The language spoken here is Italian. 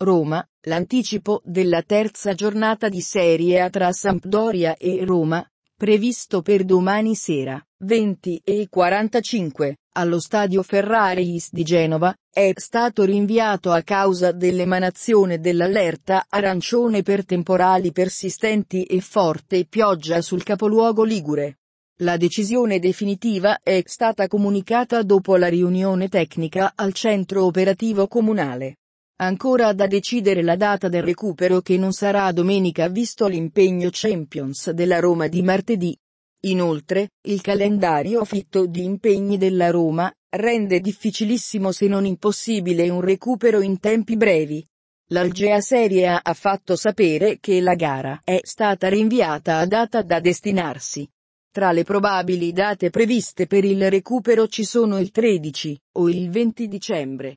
Roma, l'anticipo della terza giornata di Serie A tra Sampdoria e Roma, previsto per domani sera, 20 e 45, allo stadio Ferraris di Genova, è stato rinviato a causa dell'emanazione dell'allerta arancione per temporali persistenti e forte pioggia sul capoluogo Ligure. La decisione definitiva è stata comunicata dopo la riunione tecnica al centro operativo comunale. Ancora da decidere la data del recupero che non sarà domenica visto l'impegno Champions della Roma di martedì. Inoltre, il calendario fitto di impegni della Roma, rende difficilissimo se non impossibile un recupero in tempi brevi. L'Algea Serie A ha fatto sapere che la gara è stata rinviata a data da destinarsi. Tra le probabili date previste per il recupero ci sono il 13 o il 20 dicembre.